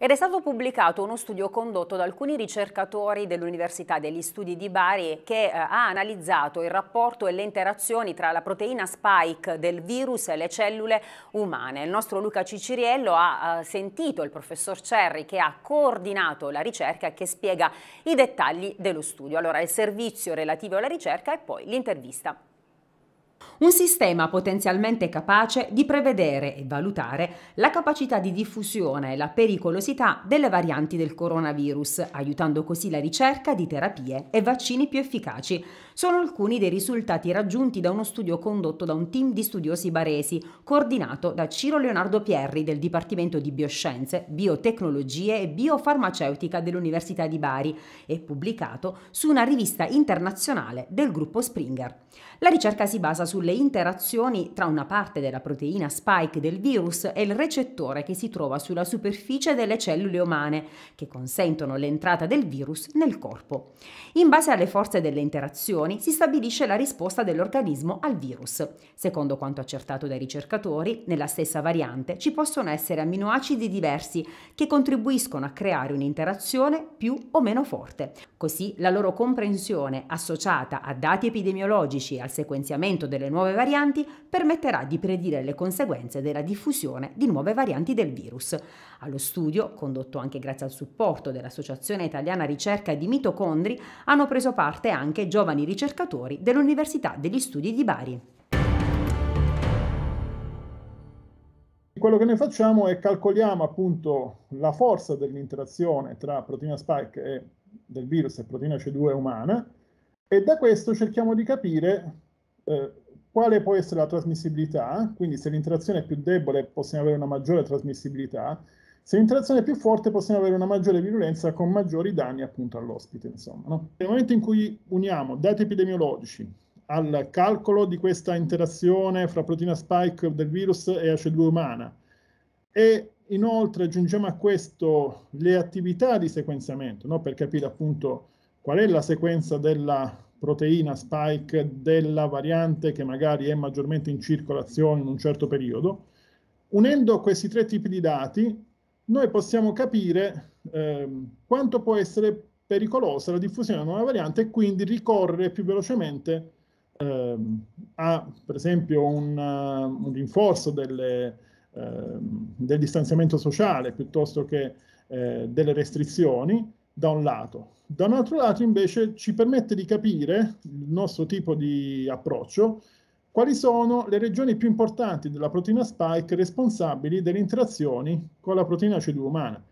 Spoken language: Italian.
Ed è stato pubblicato uno studio condotto da alcuni ricercatori dell'Università degli Studi di Bari che eh, ha analizzato il rapporto e le interazioni tra la proteina spike del virus e le cellule umane. Il nostro Luca Ciciriello ha eh, sentito il professor Cerri che ha coordinato la ricerca e che spiega i dettagli dello studio. Allora, il servizio relativo alla ricerca e poi l'intervista un sistema potenzialmente capace di prevedere e valutare la capacità di diffusione e la pericolosità delle varianti del coronavirus, aiutando così la ricerca di terapie e vaccini più efficaci. Sono alcuni dei risultati raggiunti da uno studio condotto da un team di studiosi baresi, coordinato da Ciro Leonardo Pierri del Dipartimento di Bioscienze, Biotecnologie e Biofarmaceutica dell'Università di Bari e pubblicato su una rivista internazionale del gruppo Springer. La ricerca si basa sulle le interazioni tra una parte della proteina spike del virus e il recettore che si trova sulla superficie delle cellule umane, che consentono l'entrata del virus nel corpo. In base alle forze delle interazioni si stabilisce la risposta dell'organismo al virus. Secondo quanto accertato dai ricercatori, nella stessa variante ci possono essere amminoacidi diversi che contribuiscono a creare un'interazione più o meno forte. Così la loro comprensione associata a dati epidemiologici e al sequenziamento delle nuove nuove varianti permetterà di predire le conseguenze della diffusione di nuove varianti del virus. Allo studio, condotto anche grazie al supporto dell'Associazione Italiana Ricerca di Mitocondri, hanno preso parte anche giovani ricercatori dell'Università degli Studi di Bari. Quello che noi facciamo è calcoliamo appunto la forza dell'interazione tra proteina spike e, del virus e proteina C2 umana e da questo cerchiamo di capire eh, quale può essere la trasmissibilità, quindi se l'interazione è più debole possiamo avere una maggiore trasmissibilità, se l'interazione è più forte possiamo avere una maggiore virulenza con maggiori danni appunto all'ospite. Insomma, no? Nel momento in cui uniamo dati epidemiologici al calcolo di questa interazione fra proteina spike del virus e AC2 umana e inoltre aggiungiamo a questo le attività di sequenziamento no? per capire appunto qual è la sequenza della proteina spike della variante che magari è maggiormente in circolazione in un certo periodo. Unendo questi tre tipi di dati, noi possiamo capire eh, quanto può essere pericolosa la diffusione di una variante e quindi ricorrere più velocemente eh, a, per esempio, un, uh, un rinforzo delle, eh, del distanziamento sociale piuttosto che eh, delle restrizioni, da un lato. Da un altro lato invece ci permette di capire il nostro tipo di approccio, quali sono le regioni più importanti della proteina spike responsabili delle interazioni con la proteina c umana.